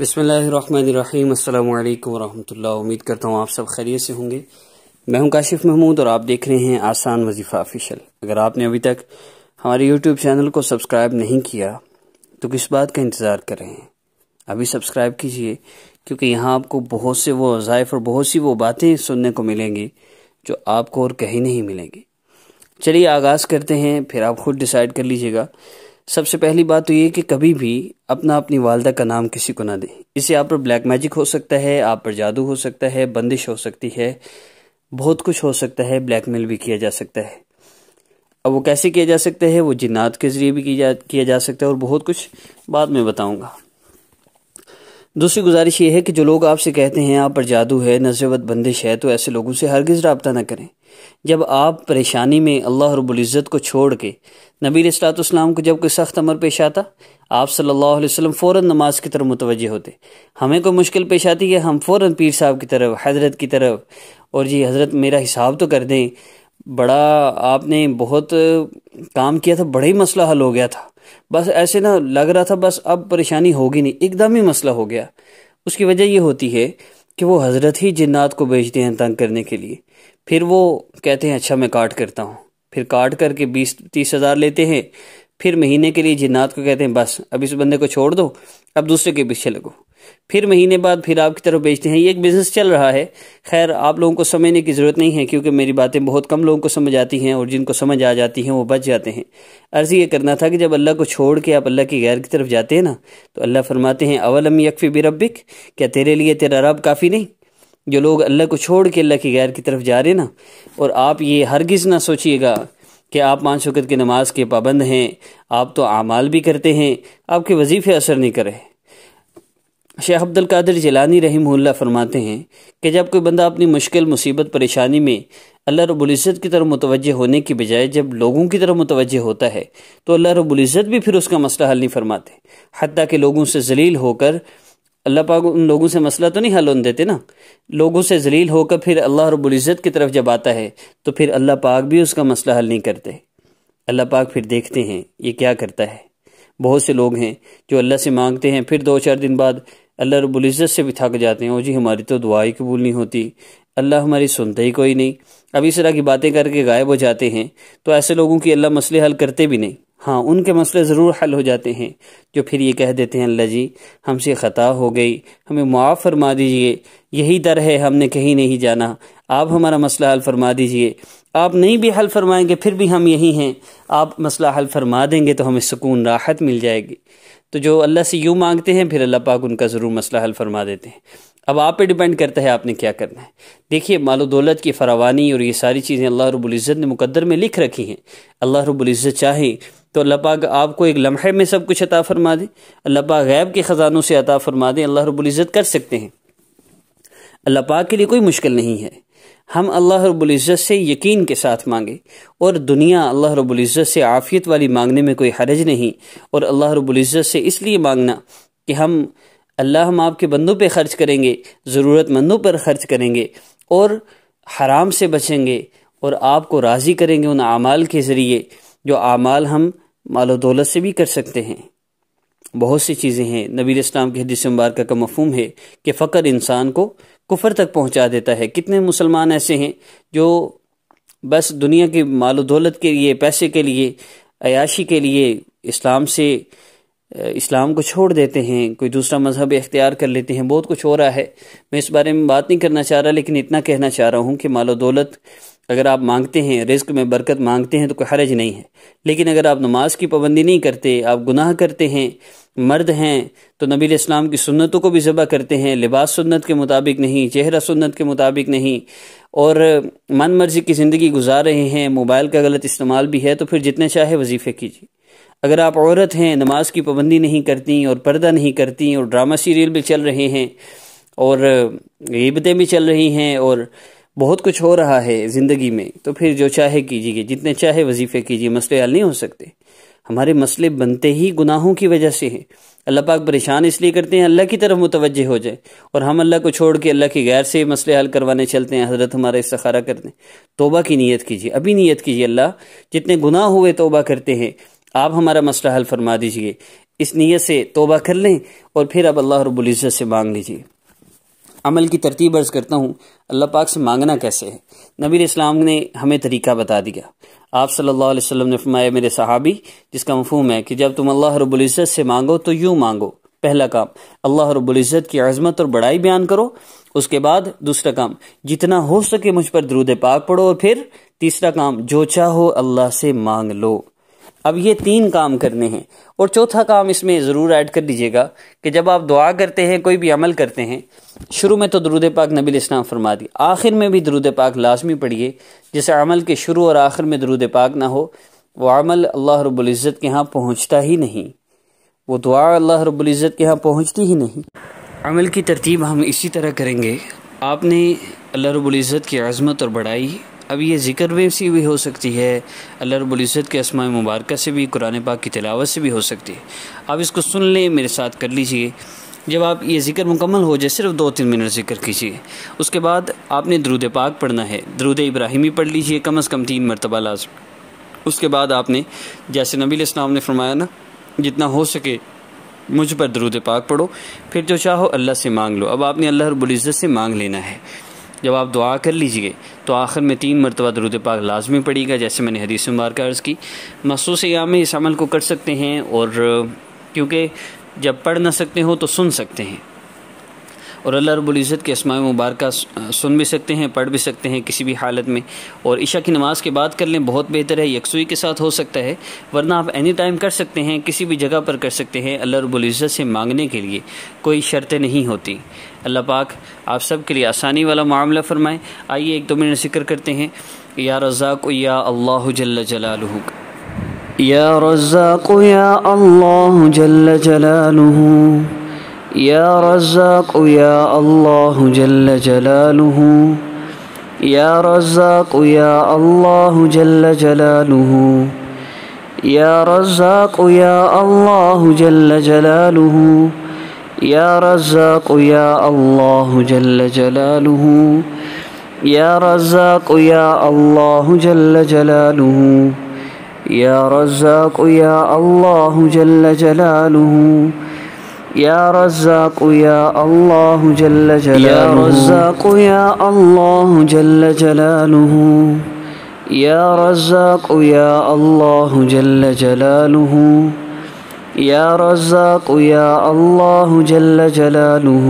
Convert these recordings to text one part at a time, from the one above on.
बसमीम अल्लाम वरहमल्ला उम्मीद करता हूँ आप सब खैरियत से होंगे मैं हूँ काशिफ महमूद और आप देख रहे हैं आसान वजीफ़ा ऑफिशियल अगर आपने अभी तक हमारे यूट्यूब चैनल को सब्सक्राइब नहीं किया तो किस बात का इंतज़ार कर रहे हैं अभी सब्सक्राइब कीजिए क्योंकि यहाँ आपको बहुत से वो वज़ाइफ और बहुत सी वो बातें सुनने को मिलेंगी जो आपको और कहीं नहीं मिलेंगी चलिए आगाज़ करते हैं फिर आप खुद डिसाइड कर लीजिएगा सबसे पहली बात तो ये कि कभी भी अपना अपनी वालदा का नाम किसी को ना दें इससे आप पर ब्लैक मैजिक हो सकता है आप पर जादू हो सकता है बंदिश हो सकती है बहुत कुछ हो सकता है ब्लैकमेल भी किया जा सकता है अब वो कैसे किया जा सकता है वो जिन्नात के ज़रिए भी किया जा किया जा सकता है और बहुत कुछ बाद में बताऊँगा दूसरी गुजारिश ये है कि जो लोग आपसे कहते हैं आप पर जादू है नजरबत बंदिश है तो ऐसे लोगों से हरगिज़ रबता ना करें जब आप परेशानी में अल्लाह रबुल्ज़त को छोड़ के नबी रिसलाम को जब कोई सख्त अमर पेश आता आप सल्लल्लाहु अलैहि वसल्लम फ़ौर नमाज की तरफ मुतवजह होते हमें कोई मुश्किल पेश आती है हम फ़ौर पीर साहब की तरफ हजरत की तरफ और जी हजरत मेरा हिसाब तो कर दें बड़ा आपने बहुत काम किया था बड़ा ही मसला हल हो गया था बस ऐसे ना लग रहा था बस अब परेशानी होगी नहीं एकदम ही मसला हो गया उसकी वजह यह होती है कि वो हज़रत ही जिन्नात को भेजते हैं तंग करने के लिए फिर वो कहते हैं अच्छा मैं काट करता हूँ फिर काट करके बीस तीस हज़ार लेते हैं फिर महीने के लिए जिन्नात को कहते हैं बस अब इस बंदे को छोड़ दो अब दूसरे के पीछे लगो फिर महीने बाद फिर आपकी तरफ बेचते हैं ये एक बिज़नेस चल रहा है खैर आप लोगों को समझने की ज़रूरत नहीं है क्योंकि मेरी बातें बहुत कम लोगों को समझ आती हैं और जिनको समझ आ जाती हैं वो बच जाते हैं अर्ज़ ये करना था कि जब अल्लाह को छोड़ के आप अल्लाह की गैर की तरफ जाते हैं ना तो अल्लाह फरमाते हैं अवलम यकफ़ी बिरबिक क्या तेरे लिए तेरा रब काफ़ी नहीं जो लोग अल्लाह को छोड़ के अल्लाह की गैर की तरफ जा रहे ना और आप ये हरगिज़ ना सोचिएगा कि आप पाँच वक़्त की नमाज के पाबंद हैं आप तो आमाल भी करते हैं आपके वजीफ़े असर नहीं करें शेख अब्दुल कादिर जिलानी रहीमल्ला फरमाते हैं कि जब कोई बंदा अपनी मुश्किल मुसीबत परेशानी में अल्लाह रबुल्ज़त की तरफ मुतवजह होने की बजाय जब लोगों की तरफ मुतवजह होता है तो अल्लाह रबुल्ज़त भी फिर उसका मसला हल नहीं फरमाते हती कि लोगों से जलील होकर अल्लाह पाक उन लोगों से मसला तो नहीं हल होने देते ना लोगों से जलील होकर फिर अल्लाह रबुल्ज़त की तरफ जब आता है तो फिर अल्लाह पाक भी उसका मसला हल नहीं करते अल्लाह पाक फिर देखते हैं ये क्या करता है बहुत से लोग हैं जो अल्लाह से मांगते हैं फिर दो चार दिन बाद अल्लाह रबुल्ज़त से भी थक जाते हैं ओ जी हमारी तो दुआ ही कबूल नहीं होती अल्लाह हमारी सुनते ही कोई नहीं अब इस तरह की बातें करके गायब हो जाते हैं तो ऐसे लोगों की अल्लाह मसले हल करते भी नहीं हाँ उनके मसले ज़रूर हल हो जाते हैं जो फिर ये कह देते हैं अल्लाह जी हमसे ख़ता हो गई हमें मुआफ़ फरमा दीजिए यही दर है हमने कहीं नहीं जाना आप हमारा मसला हल फरमा दीजिए आप नहीं भी हल फरमाएंगे फिर भी हम यही हैं आप मसला हल फरमा देंगे तो हमें सुकून राहत मिल जाएगी तो जो अल्लाह से यूँ मांगते हैं फिर अल्लाह पाक उनका ज़रूर मसला हल फरमा देते हैं अब आप पे डिपेंड करता है आपने क्या करना है देखिए मालो दौलत की फरावानी और ये सारी चीज़ें अल्लाह रब्ज़त ने मुकद्दर में लिख रखी हैं अल्लाह रब्ज़त चाहे तो अल्लाह पाक आपको एक लम्हे में सब कुछ अता फरमा दे अल्लाह पाक गैब के ख़जानों से अता फरमा दें अल्लाह रब्ज़त कर सकते हैं अल्लाह पाक के लिए कोई मुश्किल नहीं है हम अल्लाह रब्ज़त से यकीन के साथ मांगे और दुनिया अल्लाह रब्ज़त से आफ़ियत वाली मांगने में कोई हरज नहीं और अल्लाह रब्ज़त से इसलिए मांगना कि हम अल्लाह हम आपके बंदों पे खर्च करेंगे ज़रूरतमंदों पर खर्च करेंगे और हराम से बचेंगे और आपको राज़ी करेंगे उन अमाल के ज़रिए जो अमाल हम मालो दौलत से भी कर सकते हैं बहुत सी चीज़ें हैं नबी इस्लाम के हदीस मुबारक का मफहम है कि फ़कर इंसान को कुफर तक पहुंचा देता है कितने मुसलमान ऐसे हैं जो बस दुनिया की मालो दौलत के लिए पैसे के लिए अयाशी के लिए इस्लाम से इस्लाम को छोड़ देते हैं कोई दूसरा मजहब इख्तियार कर लेते हैं बहुत कुछ हो रहा है मैं इस बारे में बात नहीं करना चाह रहा लेकिन इतना कहना चाह रहा हूँ कि मालो दौलत अगर आप मांगते हैं रिस्क में बरकत मांगते हैं तो कोई हरज नहीं है लेकिन अगर आप नमाज की पाबंदी नहीं करते आप गुनाह करते हैं मर्द हैं तो नबी इस्लाम की सुन्नतों को भी ज़बह करते हैं लिबास सुन्नत के मुताबिक नहीं चेहरा सुन्नत के मुताबिक नहीं और मन मर्जी की ज़िंदगी गुजार रहे हैं मोबाइल का गलत इस्तेमाल भी है तो फिर जितने चाहे वजीफ़े कीजिए अगर आप औरत हैं नमाज की पाबंदी नहीं करती और पर्दा नहीं करती और ड्रामा सीरियल भी चल रहे हैं और गबतें भी चल रही हैं और बहुत कुछ हो रहा है ज़िंदगी में तो फिर जो चाहे कीजिए जितने चाहे वजीफ़े कीजिए मसले हल नहीं हो सकते हमारे मसले बनते ही गुनाहों की वजह से हैं अल्लाह पाक परेशान इसलिए करते हैं अल्लाह की तरफ मुतवजह हो जाए और हम अल्लाह को छोड़ के अल्लाह के गैर से मसले हल करवाने चलते हैं हजरत हमारा इस्तारा करते हैं तोबा की नीयत कीजिए अभी नीयत कीजिए अल्लाह जितने गुनाह हुए तोबा करते हैं आप हमारा मसला हल फरमा दीजिए इस नीयत से तोबा कर लें और फिर आप अल्लाह रबुल्ज़त से मांग लीजिए अमल की तरतीब अर्ज़ करता हूँ अल्लाह पाक से मांगना कैसे है नबी इस्लाम ने हमें तरीका बता दिया आप सल्लल्लाहु अलैहि वसल्लम ने फरमाया मेरे सहाबी जिसका मफहम है कि जब तुम अल्लाह रबुल्ज़त से मांगो तो यूँ मांगो पहला काम अल्लाह रबुल्ज़त की अजमत और बड़ाई बयान करो उसके बाद दूसरा काम जितना हो सके मुझ पर दरूद पाक पढ़ो और फिर तीसरा काम जो चाहो अल्लाह से मांग लो अब ये तीन काम करने हैं और चौथा काम इसमें ज़रूर ऐड कर दीजिएगा कि जब आप दुआ करते हैं कोई भी अमल करते हैं शुरू में तो दरुद पाक नबी इस्लाम फरमा दी आखिर में भी दरुद पाक लाजमी पढ़िए जैसे अमल के शुरू और आखिर में दरुद पाक ना हो वो अमल अल्लाह रब्ज़त के यहाँ पहुँचता ही नहीं वो दुआ अल्लाह रबुल्ज़त के यहाँ पहुँचती ही नहीं अमल की तरतीब हम इसी तरह करेंगे आपने अल्लाह रब्ज़त की आज़मत और बढ़ाई अब ये ज़िक्र वे से भी हो सकती है अल्लाह रबुल्ज़त के असमा मुबारक से भी कुरान पाक की तिलावत से भी हो सकती है आप इसको सुन लें मेरे साथ कर लीजिए जब आप ये जिक्र मुकम्मल हो जाए सिर्फ दो तीन मिनट जिक्र कीजिए उसके बाद आपने दरुद पाक पढ़ना है दरूद इब्राहिमी पढ़ लीजिए कम अज़ कम तीन मरतबा लाजम उसके बाद आपने जैसे नबी इस्लाम ने फरमाया ना जितना हो सके मुझ पर दरूद पाक पढ़ो फिर जो चाहो अल्लाह से मांग लो अब आपने अल्लाह रबुल्ज़त से मांग लेना है जब आप दुआ कर लीजिए तो आखिर में तीन मरतबा दरुद पाक लाजमी पड़ेगा जैसे मैंने हदीस का अर्ज़ की मखसूस याम में इस अमल को कर सकते हैं और क्योंकि जब पढ़ ना सकते हो तो सुन सकते हैं और अल्लाह रबुल्ज़त के इसमाय मुबारक सुन भी सकते हैं पढ़ भी सकते हैं किसी भी हालत में और ईशा की नमाज़ के बाद कर लें बहुत बेहतर है यकसुई के साथ हो सकता है वरना आप एनी टाइम कर सकते हैं किसी भी जगह पर कर सकते हैं अल्लाह रबुल्ज़त से मांगने के लिए कोई शर्तें नहीं होती अल्लाह पाक आप सब के लिए आसानी वाला मामला फ़रमाएँ आइए एक दो मिनट जिक्र करते हैं या रज़ाक या अल्लाह जल्ल जलालहू या रज़ाक या अल्लाह जल्ल يا رزاق يا الله جل جلاله يا رزاق يا الله جل جلاله يا رزاق يا الله جل جلاله يا رزاق يا الله جل جلاله يا رزاق يا الله جل جلاله يا رزاق يا الله جل جلاله يا رزاق يا الله جل جلاله يا رزاق يا الله جل جلاله يا رزاق يا الله جل جلاله يا رزاق يا الله جل جلاله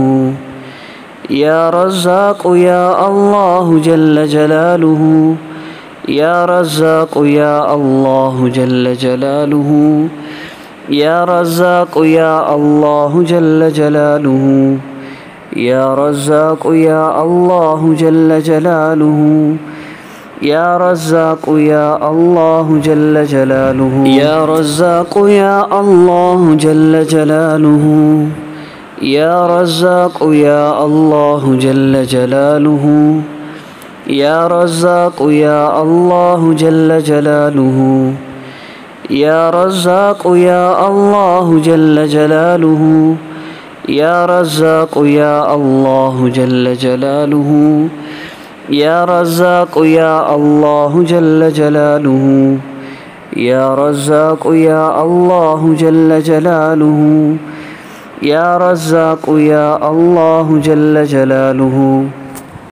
يا رزاق يا الله جل جلاله يا رزاق يا الله جل جلاله يا رزاق يا الله جل جلاله يا رزاق يا الله جل جلاله يا رزاق يا الله جل جلاله يا رزاق يا الله جل جلاله يا رزاق يا الله جل جلاله يا رزاق يا الله جل جلاله يا رزاق يا الله جل جلاله يا رزاق يا الله جل جلاله يا رزاق يا الله جل جلاله يا رزاق يا الله جل جلاله يا رزاق يا الله جل جلاله